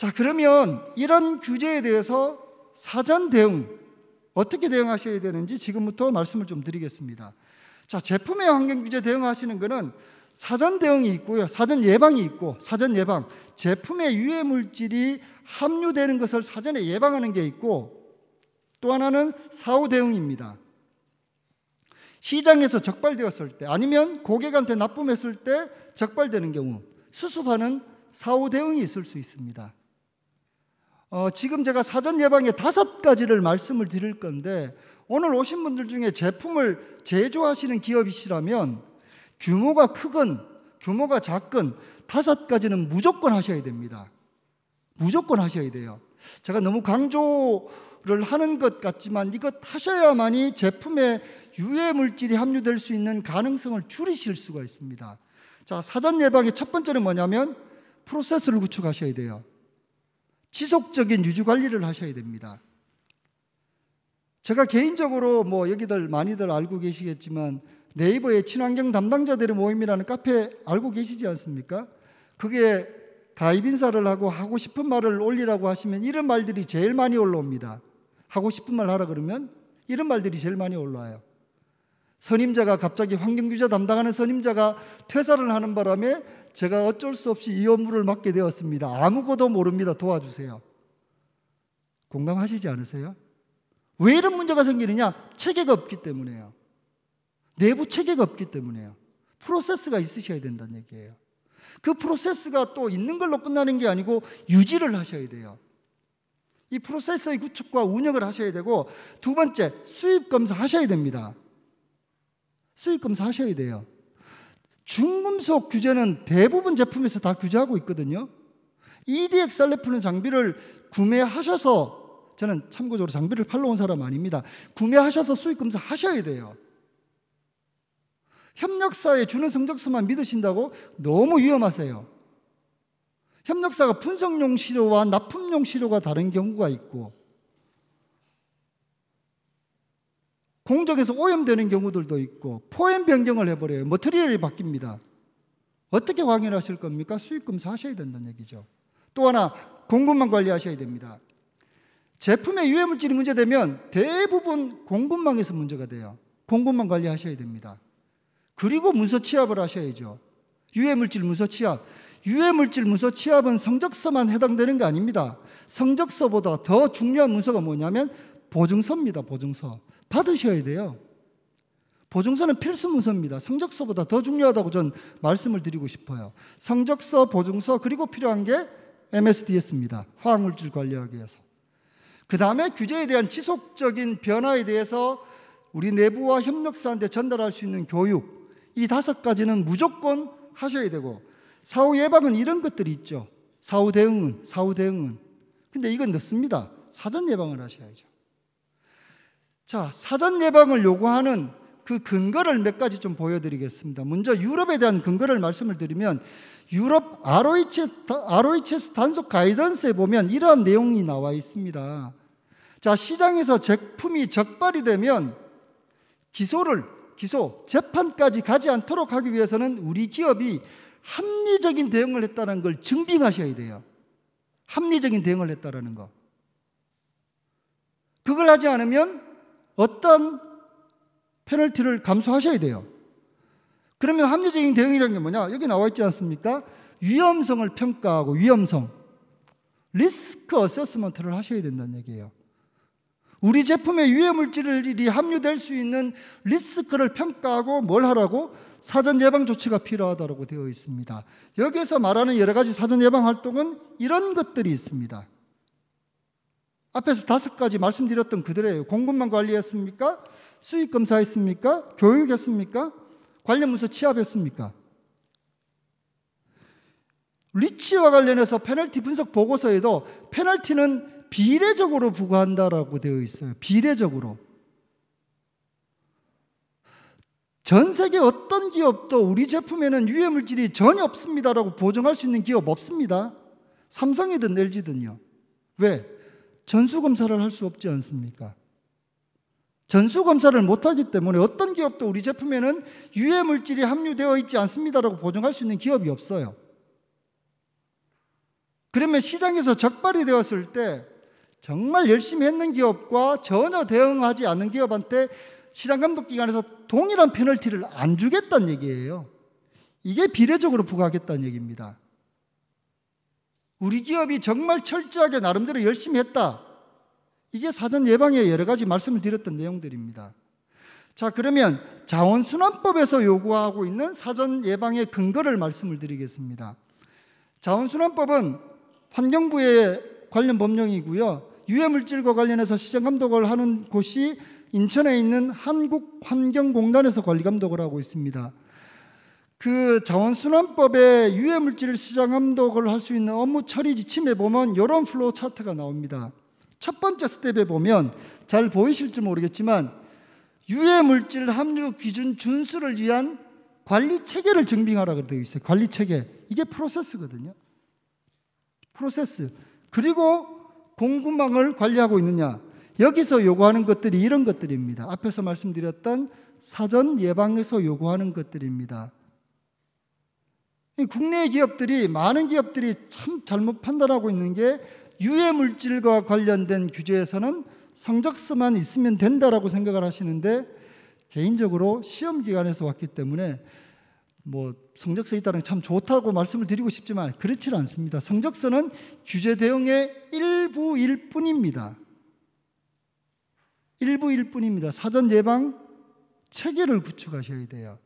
자, 그러면 이런 규제에 대해서 사전 대응, 어떻게 대응하셔야 되는지 지금부터 말씀을 좀 드리겠습니다. 자, 제품의 환경 규제 대응하시는 거는 사전 대응이 있고요. 사전 예방이 있고, 사전 예방. 제품의 유해 물질이 함유되는 것을 사전에 예방하는 게 있고, 또 하나는 사후 대응입니다. 시장에서 적발되었을 때 아니면 고객한테 납품했을 때 적발되는 경우 수습하는 사후 대응이 있을 수 있습니다. 어, 지금 제가 사전 예방에 다섯 가지를 말씀을 드릴 건데 오늘 오신 분들 중에 제품을 제조하시는 기업이시라면 규모가 크건 규모가 작건 다섯 가지는 무조건 하셔야 됩니다. 무조건 하셔야 돼요. 제가 너무 강조를 하는 것 같지만 이것 하셔야만이 제품에 유해 물질이 함유될 수 있는 가능성을 줄이실 수가 있습니다. 자, 사전 예방의 첫 번째는 뭐냐면 프로세스를 구축하셔야 돼요. 지속적인 유지 관리를 하셔야 됩니다. 제가 개인적으로 뭐 여기들 많이들 알고 계시겠지만 네이버에 친환경 담당자들의 모임이라는 카페 알고 계시지 않습니까? 그게 가입 인사를 하고 하고 싶은 말을 올리라고 하시면 이런 말들이 제일 많이 올라옵니다. 하고 싶은 말 하라 그러면 이런 말들이 제일 많이 올라와요. 선임자가 갑자기 환경규제 담당하는 선임자가 퇴사를 하는 바람에 제가 어쩔 수 없이 이 업무를 맡게 되었습니다. 아무것도 모릅니다. 도와주세요. 공감하시지 않으세요? 왜 이런 문제가 생기느냐? 체계가 없기 때문에요. 내부 체계가 없기 때문에요. 프로세스가 있으셔야 된다는 얘기예요. 그 프로세스가 또 있는 걸로 끝나는 게 아니고 유지를 하셔야 돼요. 이 프로세스의 구축과 운영을 하셔야 되고 두 번째 수입 검사 하셔야 됩니다. 수익검 사셔야 하 돼요. 중금속 규제는 대부분 제품에서 다 규제하고 있거든요. EDX 살레프는 장비를 구매하셔서 저는 참고적으로 장비를 팔러 온 사람 아닙니다. 구매하셔서 수익 검사하셔야 돼요. 협력사에 주는 성적서만 믿으신다고 너무 위험하세요. 협력사가 분석용 시료와 납품용 시료가 다른 경우가 있고 공적에서 오염되는 경우들도 있고 포엠 변경을 해버려요. 머트리얼이 바뀝니다. 어떻게 확인하실 겁니까? 수익검사 하셔야 된다는 얘기죠. 또 하나 공급만 관리하셔야 됩니다. 제품의 유해물질이 문제되면 대부분 공급망에서 문제가 돼요. 공급망 관리하셔야 됩니다. 그리고 문서 취합을 하셔야죠. 유해물질 문서 취합. 유해물질 문서 취합은 성적서만 해당되는 게 아닙니다. 성적서보다 더 중요한 문서가 뭐냐면 보증서입니다. 보증서. 받으셔야 돼요. 보증서는 필수 문서입니다. 성적서보다 더 중요하다고 전 말씀을 드리고 싶어요. 성적서, 보증서 그리고 필요한 게 MSDS입니다. 화학물질 관리하기 위해서. 그 다음에 규제에 대한 지속적인 변화에 대해서 우리 내부와 협력사한테 전달할 수 있는 교육 이 다섯 가지는 무조건 하셔야 되고 사후 예방은 이런 것들이 있죠. 사후 대응은 사후 대응은 근데 이건 늦습니다. 사전 예방을 하셔야죠. 자, 사전 예방을 요구하는 그 근거를 몇 가지 좀 보여드리겠습니다. 먼저 유럽에 대한 근거를 말씀을 드리면 유럽 ROHS, ROHS 단속 가이던스에 보면 이러한 내용이 나와 있습니다. 자, 시장에서 제품이 적발이 되면 기소를, 기소, 재판까지 가지 않도록 하기 위해서는 우리 기업이 합리적인 대응을 했다는 걸 증빙하셔야 돼요. 합리적인 대응을 했다라는 거. 그걸 하지 않으면 어떤 페널티를 감수하셔야 돼요. 그러면 합리적인 대응이라는 게 뭐냐? 여기 나와 있지 않습니까? 위험성을 평가하고 위험성. 리스크 어세스먼트를 하셔야 된다는 얘기예요. 우리 제품의 유해 물질이 함유될 수 있는 리스크를 평가하고 뭘 하라고 사전 예방 조치가 필요하다고 되어 있습니다. 여기에서 말하는 여러 가지 사전 예방 활동은 이런 것들이 있습니다. 앞에서 다섯 가지 말씀드렸던 그들의 공급만 관리했습니까? 수익 검사했습니까? 교육했습니까? 관련 문서 취합했습니까? 리치와 관련해서 페널티 분석 보고서에도 페널티는 비례적으로 부과한다라고 되어 있어요. 비례적으로. 전 세계 어떤 기업도 우리 제품에는 유해 물질이 전혀 없습니다라고 보증할 수 있는 기업 없습니다. 삼성이든 LG든요. 왜? 전수검사를 할 수 없지 않습니까? 전수검사를 못하기 때문에 어떤 기업도 우리 제품에는 유해 물질이 함유되어 있지 않습니다라고 보증할 수 있는 기업이 없어요. 그러면 시장에서 적발이 되었을 때 정말 열심히 했는 기업과 전혀 대응하지 않은 기업한테 시장감독기관에서 동일한 페널티를 안 주겠다는 얘기예요. 이게 비례적으로 부과하겠다는 얘기입니다. 우리 기업이 정말 철저하게 나름대로 열심히 했다. 이게 사전 예방에 여러 가지 말씀을 드렸던 내용들입니다. 자, 그러면 자원순환법에서 요구하고 있는 사전 예방의 근거를 말씀을 드리겠습니다. 자원순환법은 환경부의 관련 법령이고요. 유해물질과 관련해서 시장감독을 하는 곳이 인천에 있는 한국환경공단에서 관리감독을 하고 있습니다. 그 자원순환법에 유해물질 시장 감독을 할 수 있는 업무 처리 지침에 보면 이런 플로우 차트가 나옵니다. 첫 번째 스텝에 보면 잘 보이실지 모르겠지만 유해물질 함유 기준 준수를 위한 관리 체계를 증빙하라고 되어 있어요. 관리 체계. 이게 프로세스거든요. 프로세스. 그리고 공급망을 관리하고 있느냐. 여기서 요구하는 것들이 이런 것들입니다. 앞에서 말씀드렸던 사전 예방에서 요구하는 것들입니다. 국내 기업들이 많은 기업들이 참 잘못 판단하고 있는 게 유해 물질과 관련된 규제에서는 성적서만 있으면 된다라고 생각을 하시는데 개인적으로 시험 기간에서 왔기 때문에 뭐 성적서 있다는 게참 좋다고 말씀을 드리고 싶지만 그렇지 않습니다. 성적서는 규제 대응의 일부일 뿐입니다. 일부일 뿐입니다. 사전 예방 체계를 구축하셔야 돼요.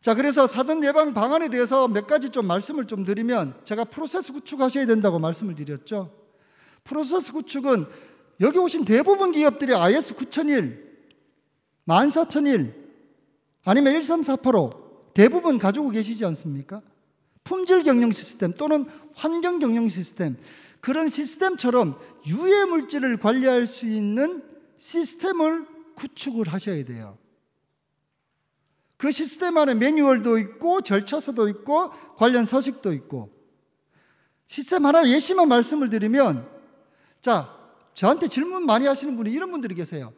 자, 그래서 사전 예방 방안에 대해서 몇 가지 좀 말씀을 좀 드리면 제가 프로세스 구축하셔야 된다고 말씀을 드렸죠. 프로세스 구축은 여기 오신 대부분 기업들이 IS 9001, 14001 아니면 13485 대부분 가지고 계시지 않습니까? 품질 경영 시스템 또는 환경 경영 시스템 그런 시스템처럼 유해 물질을 관리할 수 있는 시스템을 구축을 하셔야 돼요. 그 시스템 안에 매뉴얼도 있고 절차서도 있고 관련 서식도 있고 시스템 하나 예시만 말씀을 드리면 자 저한테 질문 많이 하시는 분이 이런 분들이 계세요.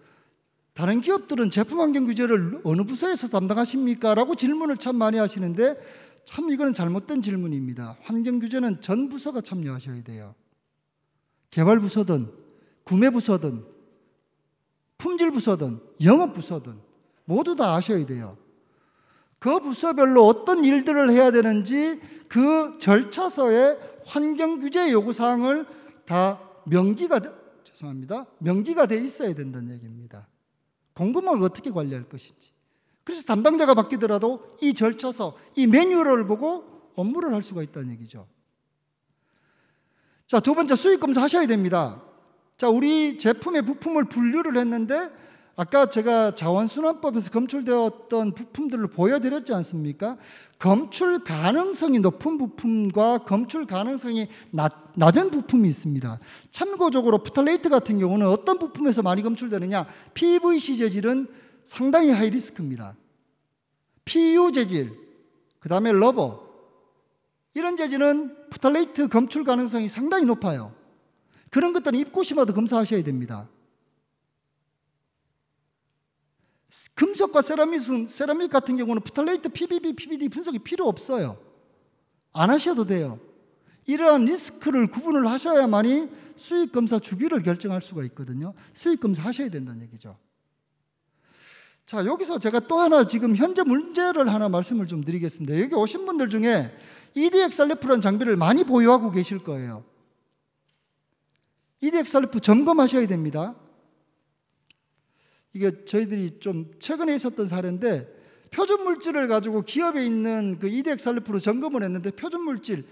다른 기업들은 제품 환경 규제를 어느 부서에서 담당하십니까? 라고 질문을 참 많이 하시는데 참 이거는 잘못된 질문입니다. 환경 규제는 전 부서가 참여하셔야 돼요. 개발 부서든 구매 부서든 품질 부서든 영업 부서든 모두 다 아셔야 돼요. 그 부서별로 어떤 일들을 해야 되는지 그 절차서에 환경 규제 요구 사항을 다 명기가 죄송합니다. 명기가 돼 있어야 된다는 얘기입니다. 공급망을 어떻게 관리할 것인지. 그래서 담당자가 바뀌더라도 이 절차서, 이 매뉴얼을 보고 업무를 할 수가 있다는 얘기죠. 자, 두 번째 수익 검사 하셔야 됩니다. 자, 우리 제품의 부품을 분류를 했는데 아까 제가 자원순환법에서 검출되었던 부품들을 보여드렸지 않습니까? 검출 가능성이 높은 부품과 검출 가능성이 낮, 낮은 부품이 있습니다. 참고적으로 프탈레이트 같은 경우는 어떤 부품에서 많이 검출되느냐? PVC 재질은 상당히 하이 리스크입니다. PU 재질, 그 다음에 러버, 이런 재질은 프탈레이트 검출 가능성이 상당히 높아요. 그런 것들은 입고 심어도 검사하셔야 됩니다. 금속과 세라믹은 세라믹 같은 경우는 프탈레이트, PBB, PBD 분석이 필요 없어요. 안 하셔도 돼요. 이러한 리스크를 구분을 하셔야만이 수익 검사 주기를 결정할 수가 있거든요. 수익 검사 하셔야 된다는 얘기죠. 자, 여기서 제가 또 하나 지금 현재 문제를 하나 말씀을 좀 드리겠습니다. 여기 오신 분들 중에 EDX 알레프라는 장비를 많이 보유하고 계실 거예요. EDX 알레프 점검하셔야 됩니다. 이게 저희들이 좀 최근에 있었던 사례인데 표준 물질을 가지고 기업에 있는 그 이덱 살리프로 점검을 했는데 표준 물질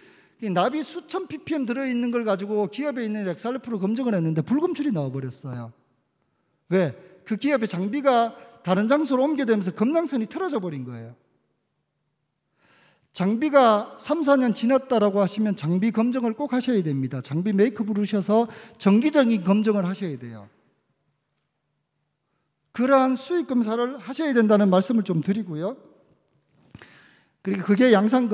나비 수천 ppm 들어 있는 걸 가지고 기업에 있는 엑살리프로 검증을 했는데 불금출이 나와 버렸어요. 왜? 그 기업의 장비가 다른 장소로 옮겨되면서 검량선이 틀어져 버린 거예요. 장비가 3, 4년 지났다라고 하시면 장비 검증을 꼭 하셔야 됩니다. 장비 메이크업을 하셔서 정기적인 검증을 하셔야 돼요. 그러한 수익 검사를 하셔야 된다는 말씀을 좀 드리고요. 그리고 그게 양상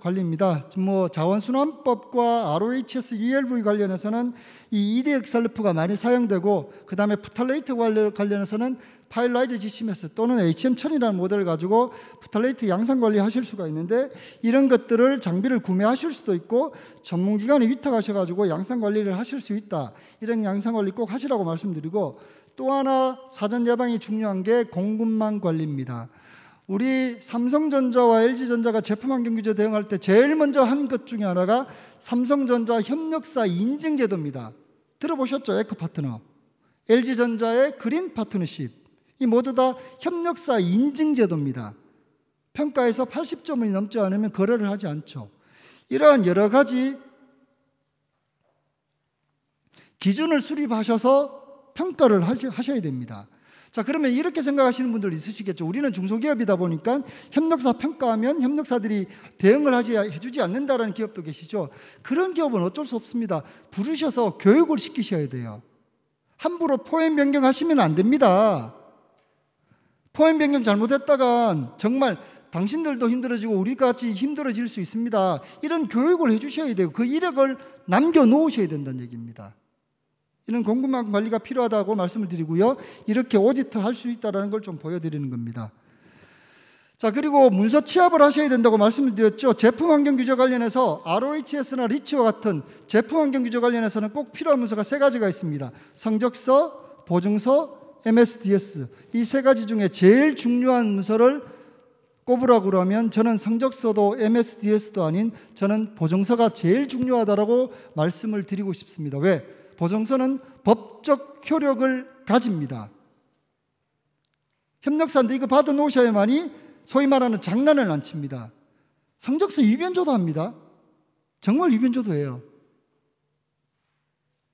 관리입니다. 뭐 자원순환법과 ROHS ELV 관련해서는 이 이대역 살프가 많이 사용되고 그 다음에 부탈레이트 관련해서는 파일라이즈 GCMS 또는 HM1000이라는 모델을 가지고 부탈레이트 양상 관리하실 수가 있는데 이런 것들을 장비를 구매하실 수도 있고 전문기관에 위탁하셔가지고 양상 관리를 하실 수 있다. 이런 양상 관리 꼭 하시라고 말씀드리고 또 하나 사전 예방이 중요한 게 공급망 관리입니다. 우리 삼성전자와 LG전자가 제품 환경 규제 대응할 때 제일 먼저 한 것 중에 하나가 삼성전자 협력사 인증 제도입니다. 들어보셨죠? 에코 파트너. LG전자의 그린 파트너십. 이 모두 다 협력사 인증 제도입니다. 평가에서 80점이 넘지 않으면 거래를 하지 않죠. 이러한 여러 가지 기준을 수립하셔서 평가를 하셔야 됩니다. 자, 그러면 이렇게 생각하시는 분들 있으시겠죠. 우리는 중소기업이다 보니까 협력사 평가하면 협력사들이 대응을 하지, 해주지 않는다라는 기업도 계시죠. 그런 기업은 어쩔 수 없습니다. 부르셔서 교육을 시키셔야 돼요. 함부로 포엠 변경하시면 안 됩니다. 포엠 변경 잘못했다간 정말 당신들도 힘들어지고 우리 같이 힘들어질 수 있습니다. 이런 교육을 해주셔야 되고 그 이력을 남겨놓으셔야 된다는 얘기입니다. 이는 궁금한 관리가 필요하다고 말씀을 드리고요. 이렇게 오디트 할수 있다는 걸 좀 보여드리는 겁니다. 자, 그리고 문서 취합을 하셔야 된다고 말씀을 드렸죠. 제품 환경 규제 관련해서 ROHS나 리치와 같은 제품 환경 규제 관련해서는 꼭 필요한 문서가 세 가지가 있습니다. 성적서, 보증서, MSDS. 이 세 가지 중에 제일 중요한 문서를 꼽으라고 그면 저는 성적서도 MSDS도 아닌 저는 보증서가 제일 중요하다고 말씀을 드리고 싶습니다. 왜? 보정서는 법적 효력을 가집니다. 협력사인데 이거 받아 놓으셔야만이 소위 말하는 장난을 안 칩니다. 성적서 위변조도 합니다. 정말 위변조도 해요.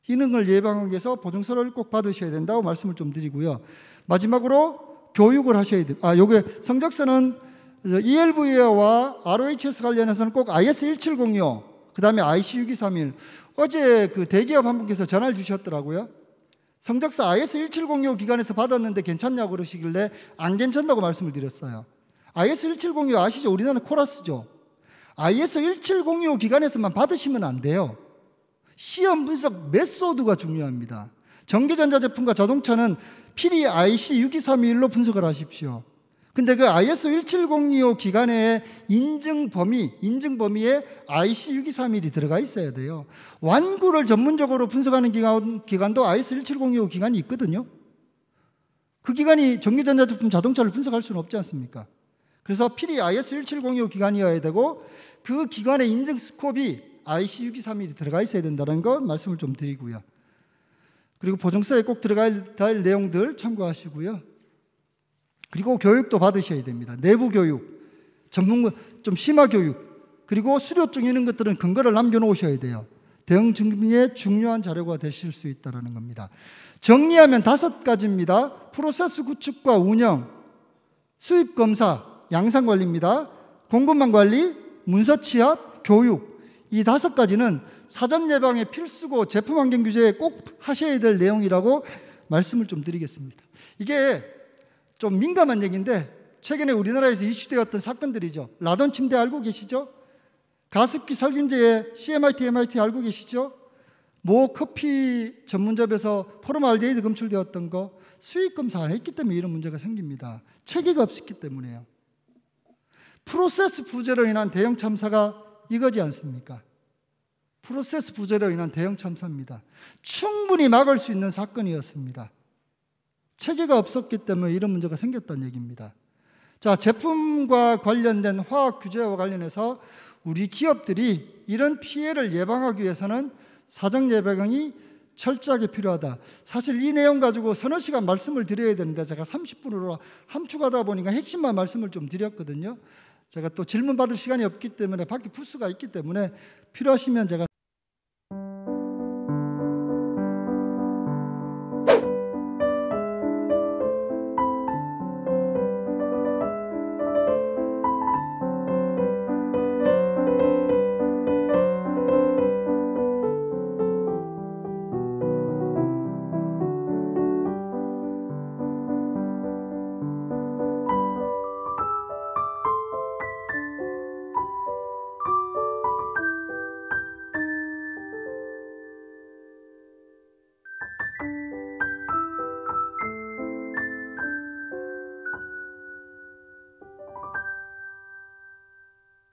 희능을 예방하기 위해서 보증서를 꼭 받으셔야 된다고 말씀을 좀 드리고요. 마지막으로 교육을 하셔야 됩니 아, 요게 성적서는 ELV와 ROHS 관련해서는 꼭 IS 1706, 그 다음에 IC 6231. 어제 그 대기업 한 분께서 전화를 주셨더라고요. 성적사 IS 1706 기관에서 받았는데 괜찮냐고 그러시길래 안 괜찮다고 말씀을 드렸어요. IS 1706 아시죠? 우리나라 코라스죠. IS 1706 기관에서만 받으시면 안 돼요. 시험 분석 메소드가 중요합니다. 전기전자 제품과 자동차는 PDIC 62321로 분석을 하십시오. 근데 그 ISO 17025기간에 인증 범위, 인증 범위에 IC 6231이 들어가 있어야 돼요. 완구를 전문적으로 분석하는 기관, 기관도 ISO 17025 기간이 있거든요. 그 기간이 전기전자제품 자동차를 분석할 수는 없지 않습니까? 그래서 필히 ISO 17025 기간이어야 되고 그 기관의 인증 스콥이 IC 6231이 들어가 있어야 된다는 거 말씀을 좀 드리고요. 그리고 보증서에 꼭 들어갈 내용들 참고하시고요. 그리고 교육도 받으셔야 됩니다. 내부 교육, 전문, 좀 심화 교육, 그리고 수료증 이런 것들은 근거를 남겨놓으셔야 돼요. 대응 증빙의 중요한 자료가 되실 수 있다는 겁니다. 정리하면 다섯 가지입니다. 프로세스 구축과 운영, 수입 검사, 양산 관리입니다. 공급망 관리, 문서 취합, 교육. 이 다섯 가지는 사전 예방에 필수고 제품 환경 규제에 꼭 하셔야 될 내용이라고 말씀을 좀 드리겠습니다. 이게 좀 민감한 얘기인데 최근에 우리나라에서 이슈되었던 사건들이죠. 라돈 침대 알고 계시죠? 가습기 살균제의 CMIT, MIT 알고 계시죠? 모 커피 전문점에서 포르말데이드 검출되었던 거 수익 검사 안 했기 때문에 이런 문제가 생깁니다. 체계가 없었기 때문에요. 프로세스 부재로 인한 대형 참사가 이거지 않습니까? 프로세스 부재로 인한 대형 참사입니다. 충분히 막을 수 있는 사건이었습니다. 체계가 없었기 때문에 이런 문제가 생겼다는 얘기입니다. 자, 제품과 관련된 화학 규제와 관련해서 우리 기업들이 이런 피해를 예방하기 위해서는 사정 예방이 철저하게 필요하다. 사실 이 내용 가지고 서너 시간 말씀을 드려야 되는데 제가 30분으로 함축하다 보니까 핵심만 말씀을 좀 드렸거든요. 제가 또 질문 받을 시간이 없기 때문에 밖에 부스가 있기 때문에 필요하시면 제가